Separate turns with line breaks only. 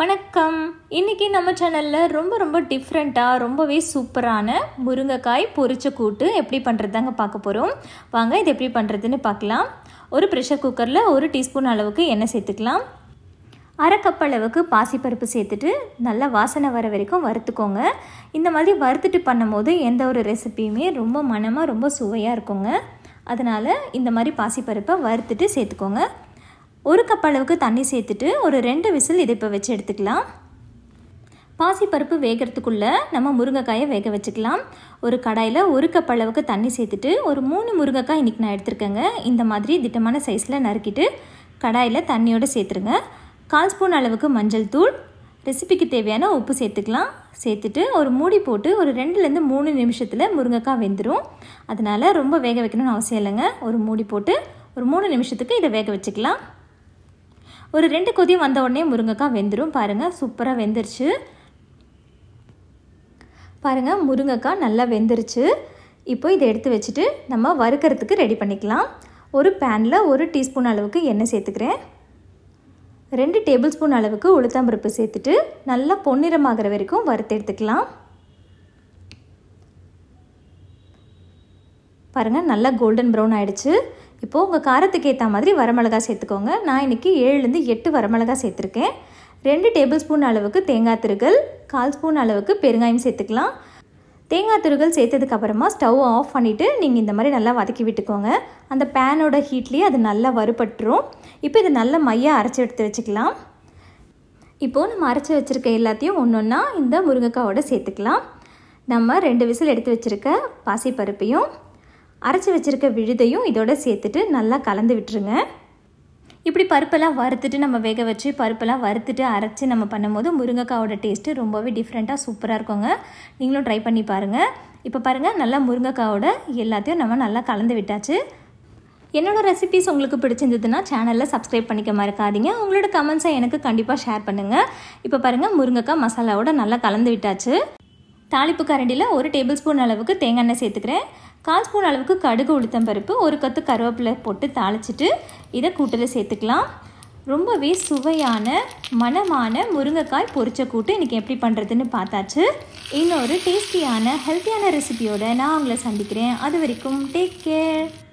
வணக்கம் இன்றைக்கி நம்ம சேனலில் ரொம்ப ரொம்ப டிஃப்ரெண்ட்டாக ரொம்பவே சூப்பரான முருங்கைக்காய் பொரிச்ச கூட்டு எப்படி பண்ணுறதாங்க பார்க்க போகிறோம் வாங்க இது எப்படி பண்ணுறதுன்னு பார்க்கலாம் ஒரு ப்ரெஷர் குக்கரில் ஒரு டீஸ்பூன் அளவுக்கு எண்ணெய் சேர்த்துக்கலாம் அரை கப் அளவுக்கு பாசிப்பருப்பு சேர்த்துட்டு நல்லா வாசனை வர வரைக்கும் வறுத்துக்கோங்க இந்த மாதிரி வறுத்துட்டு பண்ணும்போது எந்த ஒரு ரெசிப்பியுமே ரொம்ப மனமாக ரொம்ப சுவையாக இருக்குங்க அதனால் இந்த மாதிரி பாசிப்பருப்பை வறுத்துட்டு சேர்த்துக்கோங்க ஒரு கப் அளவுக்கு தண்ணி சேர்த்துட்டு ஒரு ரெண்டு விசில் இதை இப்போ வச்சு எடுத்துக்கலாம் பாசிப்பருப்பு வேகிறதுக்குள்ளே நம்ம முருங்கைக்காயை வேக வச்சுக்கலாம் ஒரு கடாயில் ஒரு கப் அளவுக்கு தண்ணி சேர்த்துட்டு ஒரு மூணு முருங்கைக்காய் இன்றைக்கி நான் எடுத்திருக்கேங்க இந்த மாதிரி திட்டமான சைஸில் நறுக்கிட்டு கடாயில் தண்ணியோடு சேர்த்துருங்க கால் ஸ்பூன் அளவுக்கு மஞ்சள் தூள் ரெசிபிக்கு தேவையான உப்பு சேர்த்துக்கலாம் சேர்த்துட்டு ஒரு மூடி போட்டு ஒரு ரெண்டுலேருந்து மூணு நிமிஷத்தில் முருங்கைக்காய் வெந்துடும் அதனால் ரொம்ப வேக வைக்கணும்னு அவசியம் இல்லைங்க ஒரு மூடி போட்டு ஒரு மூணு நிமிஷத்துக்கு இதை வேக வச்சுக்கலாம் ஒரு ரெண்டு கொதி வந்த உடனே முருங்கைக்காய் வெந்துடும் பாருங்கள் சூப்பராக வெந்துருச்சு பாருங்கள் முருங்கைக்காய் நல்லா வெந்துருச்சு இப்போ இதை எடுத்து வச்சுட்டு நம்ம வறுக்கிறதுக்கு ரெடி பண்ணிக்கலாம் ஒரு பேனில் ஒரு டீஸ்பூன் அளவுக்கு எண்ணெய் சேர்த்துக்கிறேன் ரெண்டு டேபிள் ஸ்பூன் அளவுக்கு உளுத்தம்பருப்பு சேர்த்துட்டு நல்லா பொன்னிறமாகிற வரைக்கும் வறுத்து எடுத்துக்கலாம் பாருங்கள் நல்லா கோல்டன் ப்ரௌன் ஆகிடுச்சு இப்போது உங்கள் காரத்துக்கு ஏற்ற மாதிரி வரமிளகா சேர்த்துக்கோங்க நான் இன்றைக்கி ஏழுலேருந்து எட்டு வரமிளகா சேர்த்துருக்கேன் ரெண்டு டேபிள் ஸ்பூன் அளவுக்கு தேங்காய் திருகல் கால் ஸ்பூன் அளவுக்கு பெருங்காயம் சேர்த்துக்கலாம் தேங்காய் துருகள் சேர்த்ததுக்கப்புறமா ஸ்டவ் ஆஃப் பண்ணிவிட்டு நீங்கள் இந்த மாதிரி நல்லா வதக்கி விட்டுக்கோங்க அந்த பேனோட ஹீட்லேயே அது நல்லா வறுபட்டுரும் இப்போ இதை நல்லா மையாக அரைச்சி எடுத்து வச்சுக்கலாம் இப்போது நம்ம அரைச்சி வச்சுருக்க எல்லாத்தையும் ஒன்று ஒன்றா இந்த முருங்கைக்காவோட சேர்த்துக்கலாம் நம்ம ரெண்டு விசில் எடுத்து வச்சுருக்க பாசிப்பருப்பையும் அரைச்சி வச்சுருக்க விழுதையும் இதோட சேர்த்துட்டு நல்லா கலந்து விட்டுருங்க இப்படி பருப்பெல்லாம் வறுத்துட்டு நம்ம வேக வச்சு பருப்பெல்லாம் வறுத்துட்டு அரைச்சி நம்ம பண்ணும்போது முருங்கைக்காவோட டேஸ்ட்டு ரொம்பவே டிஃப்ரெண்ட்டாக சூப்பராக இருக்குங்க நீங்களும் ட்ரை பண்ணி பாருங்கள் இப்போ பாருங்கள் நல்லா முருங்கைக்காவோட எல்லாத்தையும் நம்ம நல்லா கலந்து விட்டாச்சு என்னோடய ரெசிபீஸ் உங்களுக்கு பிடிச்சிருந்ததுன்னா சேனலில் சப்ஸ்கிரைப் பண்ணிக்க மறக்காதீங்க உங்களோட கமெண்ட்ஸை எனக்கு கண்டிப்பாக ஷேர் பண்ணுங்கள் இப்போ பாருங்கள் முருங்கைக்காய் மசாலாவோட நல்லா கலந்து விட்டாச்சு தாளிப்பு கரண்டியில் ஒரு டேபிள் ஸ்பூன் அளவுக்கு தேங்காய் எண்ணெய் சேர்த்துக்கிறேன் கால் ஸ்பூன் அளவுக்கு கடுகு உளுத்தம் பருப்பு ஒரு கத்து கருவேப்பிலை போட்டு தாளிச்சிட்டு இதை கூட்டில் சேர்த்துக்கலாம் ரொம்பவே சுவையான மனமான முருங்கைக்காய் பொறிச்ச கூட்டு இன்றைக்கி எப்படி பண்ணுறதுன்னு பார்த்தாச்சு இன்னொரு டேஸ்டியான ஹெல்த்தியான ரெசிபியோடு நான் உங்களை சந்திக்கிறேன் அது வரைக்கும் டேக் கேர்